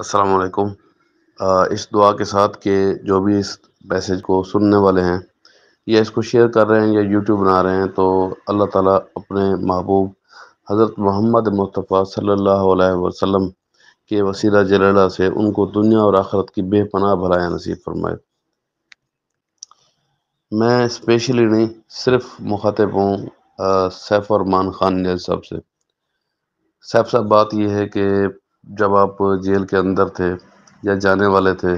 असलकुम इस दुआ के साथ के जो भी इस मैसेज को सुनने वाले हैं या इसको शेयर कर रहे हैं या यूट्यूब बना रहे हैं तो अल्लाह ताला अपने महबूब हज़रत मोहम्मद मुस्तफ़ा सल्लल्लाहु अलैहि वसल्लम के वसीला जल्ला से उनको दुनिया और आखरत की बेपनाह भलाया नसीब फरमाए मैं स्पेशली नहीं सिर्फ मुखातिब हूँ सैफ और मान खान जैसे साहब से सैफ साहब बात यह है कि जब आप जेल के अंदर थे या जाने वाले थे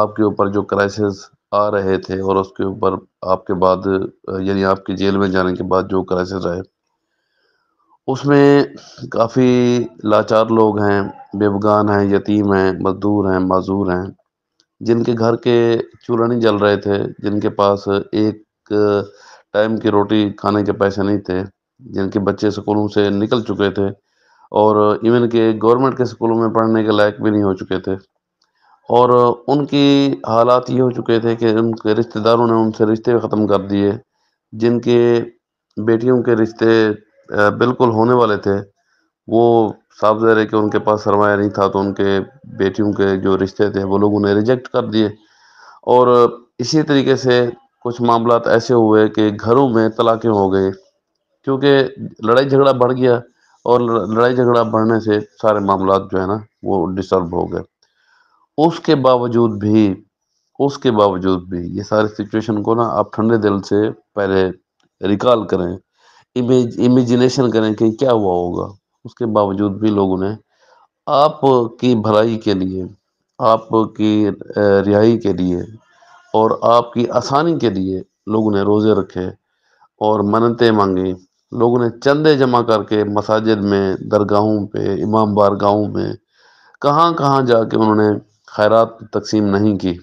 आपके ऊपर जो क्राइसिस आ रहे थे और उसके ऊपर आपके बाद यानी आपके जेल में जाने के बाद जो क्राइसिस रहे उसमें काफ़ी लाचार लोग हैं बेबगान हैं यतीम हैं मजदूर हैं माजूर हैं जिनके घर के चूल्हा नहीं जल रहे थे जिनके पास एक टाइम की रोटी खाने के पैसे नहीं थे जिनके बच्चे स्कूलों से निकल चुके थे और इवन के गवर्नमेंट के स्कूलों में पढ़ने के लायक भी नहीं हो चुके थे और उनकी हालात ये हो चुके थे कि उनके रिश्तेदारों ने उनसे रिश्ते ख़त्म कर दिए जिनके बेटियों के रिश्ते बिल्कुल होने वाले थे वो साफ ज़ाहिर है कि उनके पास सरमाया नहीं था तो उनके बेटियों के जो रिश्ते थे वो लोग उन्हें रिजेक्ट कर दिए और इसी तरीके से कुछ मामला ऐसे हुए कि घरों में तलाक़ें हो गई क्योंकि लड़ाई झगड़ा बढ़ गया और लड़ाई झगड़ा बढ़ने से सारे मामला जो है ना वो डिस्टर्ब हो गए उसके बावजूद भी उसके बावजूद भी ये सारी सिचुएशन को ना आप ठंडे दिल से पहले रिकॉल करें इमेज इमेजिनेशन करें कि क्या हुआ होगा उसके बावजूद भी लोगों ने आपकी भलाई के लिए आपकी रिहाई के लिए और आपकी आसानी के लिए लोगों ने रोज़े रखे और मन्नतें मांगी लोगों ने चंदे जमा करके मसाजिद में दरगाहों पे इमाम बारगाहों में कहाँ कहाँ जाके उन्होंने खैरत तकसीम नहीं की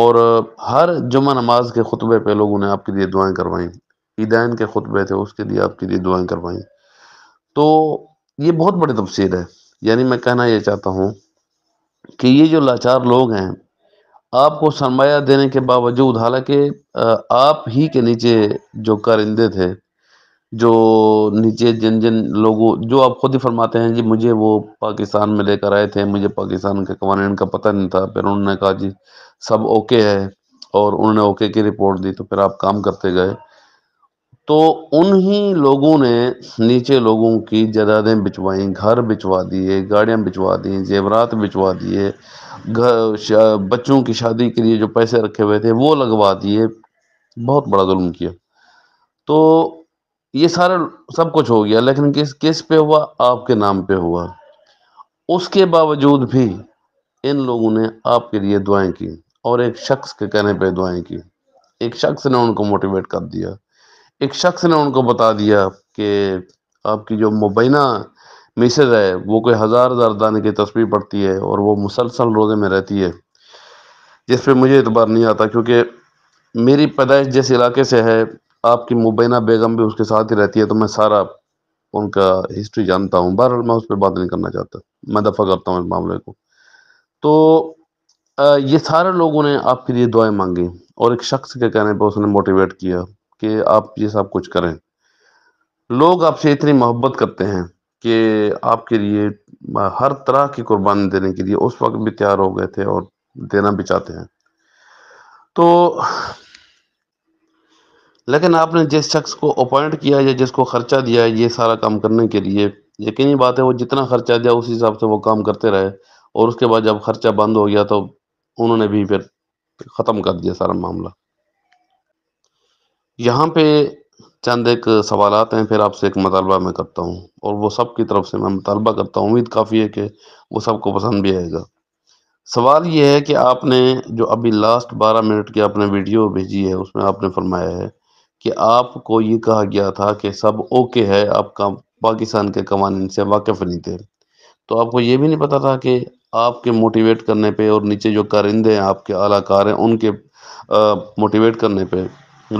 और हर जुमा नमाज के खुतबे पे लोगों ने आपके लिए दुआएं करवाई ईदैन के खुतबे थे उसके लिए आपके लिए दुआएं करवाई तो ये बहुत बड़ी तफसीर है यानी मैं कहना ये चाहता हूँ कि ये जो लाचार लोग हैं आपको सरमाया देने के बावजूद हालांकि आप ही के नीचे जो कारिंदे थे जो नीचे जिन जिन लोगों जो आप खुद ही फरमाते हैं जी मुझे वो पाकिस्तान में लेकर आए थे मुझे पाकिस्तान के कवानीन का पता नहीं था फिर उन्होंने कहा जी सब ओके है और उन्होंने ओके की रिपोर्ट दी तो फिर आप काम करते गए तो उन्हीं लोगों ने नीचे लोगों की जदादें बिचवाई घर बिचवा दिए गाड़ियाँ बिचवा दी जेवरात बिचवा दिए घर बच्चों की शादी के लिए जो पैसे रखे हुए थे वो लगवा दिए बहुत बड़ा जुल्म किया तो ये सारा सब कुछ हो गया लेकिन किस किस पे हुआ आपके नाम पे हुआ उसके बावजूद भी इन लोगों ने आपके लिए दुआएं की और एक शख्स के कहने पे दुआएं की एक शख्स ने उनको मोटिवेट कर दिया एक शख्स ने उनको बता दिया कि आपकी जो मुबैना मिसेज है वो कोई हज़ार हज़ार दाने की तस्वीर पड़ती है और वो मुसलसल रोज़े में रहती है जिस पर मुझे एतबार नहीं आता क्योंकि मेरी पैदाइश जिस इलाके से है आपकी मुबैना बेगम भी उसके साथ ही रहती है तो मैं सारा उनका हिस्ट्री जानता हूँ बहरहाल मैं उस पर बात नहीं करना चाहता मैं दफ़ा करता हूँ इस मामले को तो ये सारे लोगों ने आपके लिए दुआएं मांगी और एक शख्स के कहने पर उसने मोटिवेट किया कि आप ये सब कुछ करें लोग आपसे इतनी मोहब्बत करते हैं कि आपके लिए हर तरह की कुर्बानी देने के लिए उस वक्त भी तैयार हो गए थे और देना भी चाहते हैं तो लेकिन आपने जिस शख्स को अपॉइंट किया या जिसको ख़र्चा दिया है ये सारा काम करने के लिए यकीनी बात है वो जितना ख़र्चा दिया उस हिसाब से वो काम करते रहे और उसके बाद जब ख़र्चा बंद हो गया तो उन्होंने भी फिर ख़त्म कर दिया सारा मामला यहाँ पे चंद एक सवाल आते हैं फिर आपसे एक मतालबा मैं करता हूँ और वो सब की तरफ से मैं मुतालबा करता हूँ उम्मीद काफ़ी है कि वो सबको पसंद भी आएगा सवाल ये है कि आपने जो अभी लास्ट बारह मिनट की आपने वीडियो भेजी है उसमें आपने फरमाया है कि आपको ये कहा गया था कि सब ओके है आपका पाकिस्तान के कवानीन से वाकिफ नहीं थे तो आपको ये भी नहीं पता था कि आपके मोटिवेट करने पे और नीचे जो कारिंदे हैं आपके अलाकार हैं उनके मोटिवेट करने पे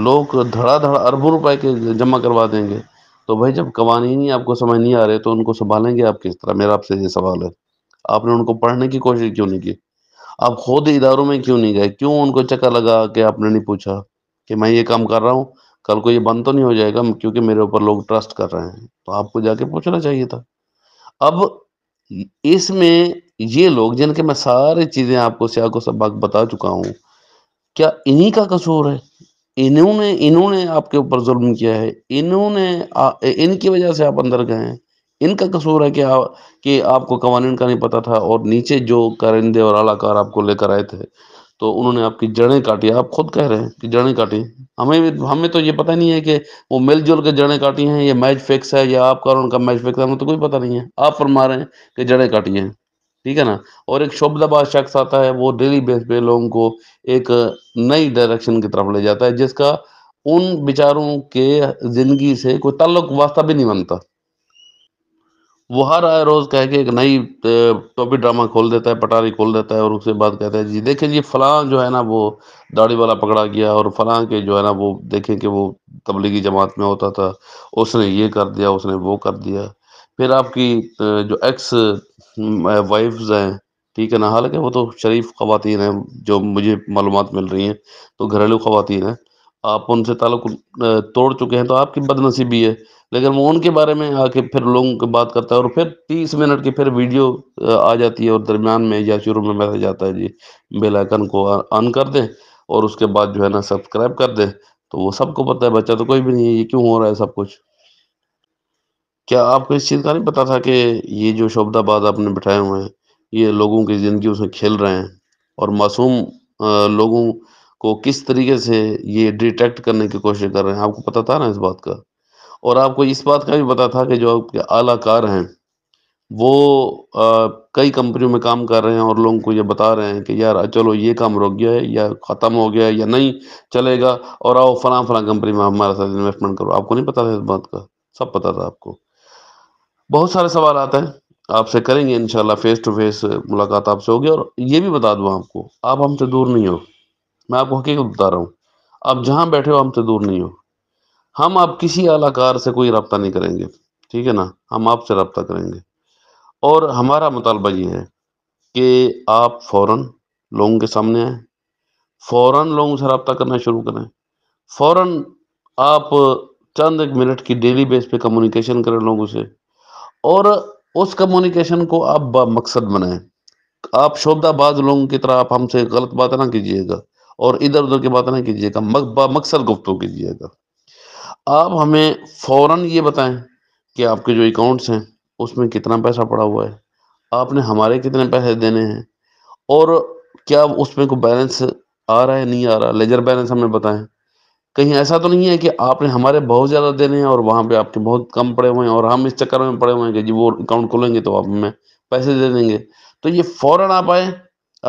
लोग धड़ाधड़ अरबों रुपए के जमा करवा देंगे तो भाई जब कवानीन ही आपको समझ नहीं आ रहे तो उनको संभालेंगे आप किस तरह मेरा आपसे ये सवाल है आपने उनको पढ़ने की कोशिश क्यों नहीं की आप खुद इदारों में क्यों नहीं गए क्यों उनको चक्कर लगा कि आपने नहीं पूछा कि मैं ये काम कर रहा हूँ कल को ये बंद तो नहीं हो जाएगा क्योंकि मेरे ऊपर लोग ट्रस्ट कर रहे हैं तो आपको जाके पूछना चाहिए था अब इसमें ये लोग जिनके मैं सारी चीज़ें आपको स्या को सबक बता चुका हूं क्या इन्हीं का कसूर है इन्होंने इन्होंने आपके ऊपर जुल्म किया है इन्होंने इनकी वजह से आप अंदर गए हैं इनका कसूर है कि आप कि आपको कवानीन का नहीं पता था और नीचे जो करिंदे और अलाकार आपको लेकर आए थे तो उन्होंने आपकी जड़ें काटी आप खुद कह रहे हैं कि जड़ें काटी हमें हमें तो ये पता नहीं है कि वो मिलजुल के जड़ें काटी हैं ये मैच फिक्स है या आपका और उनका मैच फिक्स है हमें तो कोई पता नहीं है आप फरमा रहे हैं कि जड़ें काटी हैं ठीक है ना और एक शोभदाबाज शख्स आता है वो डेली बेस पे लोगों को एक नई डायरेक्शन की तरफ ले जाता है जिसका उन बेचारों के ज़िंदगी से कोई ताल्लुक वास्ता भी नहीं बनता वो हर आए रोज़ कह के एक नई टॉपी तो ड्रामा खोल देता है पटारी खोल देता है और उसके बाद कहता है जी देखें जी फलां जो है ना वो दाढ़ी वाला पकड़ा गया और फलां के जो है ना वो देखें कि वो तबलीगी जमात में होता था उसने ये कर दिया उसने वो कर दिया फिर आपकी जो एक्स वाइफ्स हैं ठीक है ना हालांकि वो तो शरीफ खातन हैं जो मुझे मालूम मिल रही हैं तो घरेलू खातन हैं आप उनसे ताल्लुक तोड़ चुके हैं तो आपकी बदनसीबी है लेकिन वो उनके बारे में आके फिर लोगों की बात करता है और फिर तीस मिनट की फिर वीडियो आ जाती है और दरमियान में या शुरू में मैसेज आता है जी बेलाइकन को ऑन कर दें और उसके बाद जो है ना सब्सक्राइब कर दें तो वो सबको पता है बच्चा तो कोई भी नहीं है ये क्यों हो रहा है सब कुछ क्या आपको इस चीज़ का नहीं पता था कि ये जो शब्दाबाद आपने बिठाए हुए हैं ये लोगों की ज़िंदगी उसमें खेल रहे हैं और मासूम लोगों को किस तरीके से ये डिटेक्ट करने की कोशिश कर रहे हैं आपको पता था ना इस बात का और आपको इस बात का भी पता था कि जो आपके आलाकार हैं वो आ, कई कंपनियों में काम कर रहे हैं और लोगों को ये बता रहे हैं कि यार चलो ये काम रुक गया है या ख़त्म हो गया है या नहीं चलेगा और आओ फला फला कंपनी में हमारे साथ इन्वेस्टमेंट करो आपको नहीं पता था इस बात का सब पता था आपको बहुत सारे सवाल आते हैं आपसे करेंगे इन फेस टू फेस मुलाकात आपसे होगी और ये भी बता दूँ आपको आप हमसे दूर नहीं हो मैं आपको हकीकत बता रहा हूँ आप जहाँ बैठे हो हमसे दूर नहीं हो हम आप किसी अलाकार से कोई रबता नहीं करेंगे ठीक है ना हम आपसे रबता करेंगे और हमारा मुतालबा ये है कि आप फ़ौर लोगों के सामने आएँ फ़ौर लोगों से रबता करना शुरू करें फ़ौर आप चंद एक मिनट की डेली बेस पे कम्युनिकेशन करें लोगों से और उस कम्युनिकेशन को आप मकसद बनाएं आप शोधाबाज लोगों की तरह आप हमसे गलत बात ना कीजिएगा और इधर उधर की बात ना कीजिएगा मकसद गुफ्तु कीजिएगा आप हमें फौरन ये बताएं कि आपके जो अकाउंट्स हैं उसमें कितना पैसा पड़ा हुआ है आपने हमारे कितने पैसे देने हैं और क्या उसमें कोई बैलेंस आ रहा है नहीं आ रहा लेजर बैलेंस हमें बताएं कहीं ऐसा तो नहीं है कि आपने हमारे बहुत ज़्यादा देने हैं और वहाँ पे आपके बहुत कम पड़े हुए हैं और हम इस चक्कर में पड़े हुए हैं कि जी वो अकाउंट खोलेंगे तो आप हमें पैसे दे देंगे तो ये फ़ौरन आप आए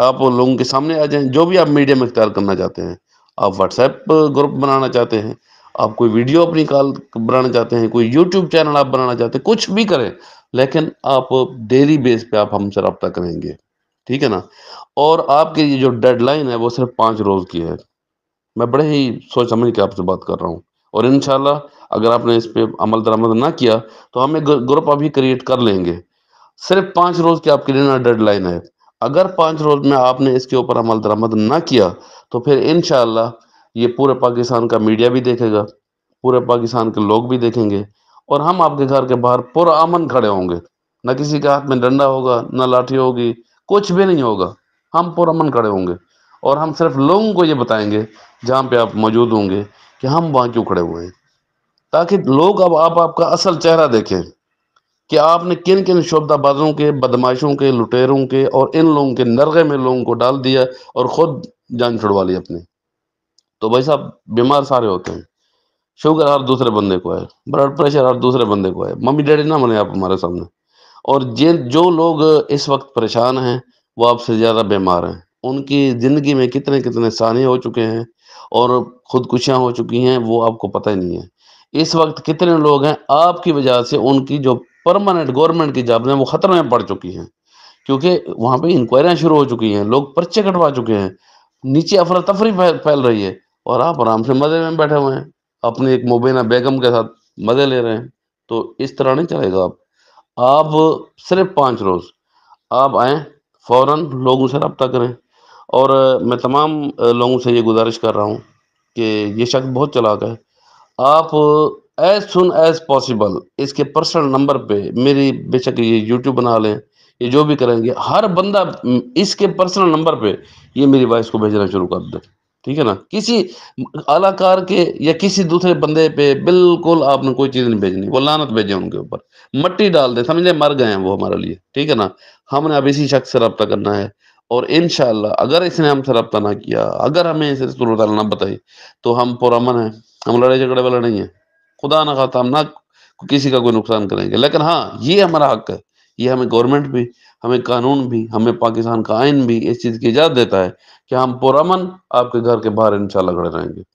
आप लोगों के सामने आ जाएं जो भी आप मीडिया में इख्तियार करना चाहते हैं आप व्हाट्सएप ग्रुप बनाना चाहते हैं आप कोई वीडियो अपनी कॉल बनाना चाहते हैं कोई यूट्यूब चैनल आप बनाना चाहते हैं कुछ भी करें लेकिन आप डेली बेस पे आप हमसे रब्ता करेंगे ठीक है ना और आपके ये जो डेडलाइन है वो सिर्फ पाँच रोज़ की है मैं बड़े ही सोच समझ के आपसे बात कर रहा हूँ और इन अगर आपने इस पर अमल दरामद ना किया तो हम एक ग्रुप अभी क्रिएट कर लेंगे सिर्फ पाँच रोज़ की आपके लिए ना डेडलाइन है अगर पाँच रोज में आपने इसके ऊपर अमल दरामद ना किया तो फिर इन ये पूरे पाकिस्तान का मीडिया भी देखेगा पूरे पाकिस्तान के लोग भी देखेंगे और हम आपके घर के बाहर अमन खड़े होंगे ना किसी के हाथ में डंडा होगा ना लाठी होगी कुछ भी नहीं होगा हम अमन खड़े होंगे और हम सिर्फ लोगों को ये बताएंगे जहाँ पे आप मौजूद होंगे कि हम वहाँ क्यों खड़े हुए हैं ताकि लोग अब आप आपका असल चेहरा देखें कि आपने किन किन शोबदाबाजों के बदमाशों के लुटेरों के और इन लोगों के नरगे में लोगों को डाल दिया और ख़ुद जान छुड़वा ली अपने तो भाई साहब बीमार सारे होते हैं शुगर हर दूसरे बंदे को है ब्लड प्रेशर हर दूसरे बंदे को है मम्मी डैडी ना बने आप हमारे सामने और जिन जो लोग इस वक्त परेशान हैं वो आपसे ज़्यादा बीमार हैं उनकी ज़िंदगी में कितने कितने सानी हो चुके हैं और खुदकुशियाँ हो चुकी हैं वो आपको पता ही नहीं है इस वक्त कितने लोग हैं आपकी वजह से उनकी जो परमानेंट गवर्नमेंट की जॉब हैं वो खतरे में पड़ चुकी हैं क्योंकि वहाँ पे इंक्वायरियाँ शुरू हो चुकी हैं लोग पर्चे कटवा चुके हैं नीचे अफरा तफरी फैल रही है और आप आराम से मज़े में बैठे हुए हैं अपने एक मुबैना बेगम के साथ मज़े ले रहे हैं तो इस तरह नहीं चलेगा आप आप सिर्फ पाँच रोज़ आप आएँ फ़ौर लोगों से रबता करें और मैं तमाम लोगों से ये गुजारिश कर रहा हूँ कि ये शख्स बहुत चलाक है आप एज सुन एज पॉसिबल इसके पर्सनल नंबर पे मेरी बेशक ये यूट्यूब बना लें ये जो भी करेंगे हर बंदा इसके पर्सनल नंबर पे ये मेरी वॉइस को भेजना शुरू कर दे ठीक है ना किसी अलाकार के या किसी दूसरे बंदे पे बिल्कुल आपने कोई चीज़ नहीं भेजनी वो लानत भेजे उनके ऊपर मट्टी डाल दे समझे मर गए हैं वो हमारे लिए ठीक है ना हमने अब इसी शख्स से रब्ता करना है और इन अगर इसने हमसे रब्ता ना किया अगर हमें इसे सुरत ना बताई तो हम पुरमन है हम लड़ाई झगड़े वाले नहीं है खुदा ना खाता हम ना किसी का कोई नुकसान करेंगे लेकिन हाँ ये हमारा हक है ये हमें गवर्नमेंट भी हमें कानून भी हमें पाकिस्तान का आइन भी इस चीज़ की इजाज़त देता है कि हम पुरमन आपके घर के बाहर इंशाल्लाह खड़े रहेंगे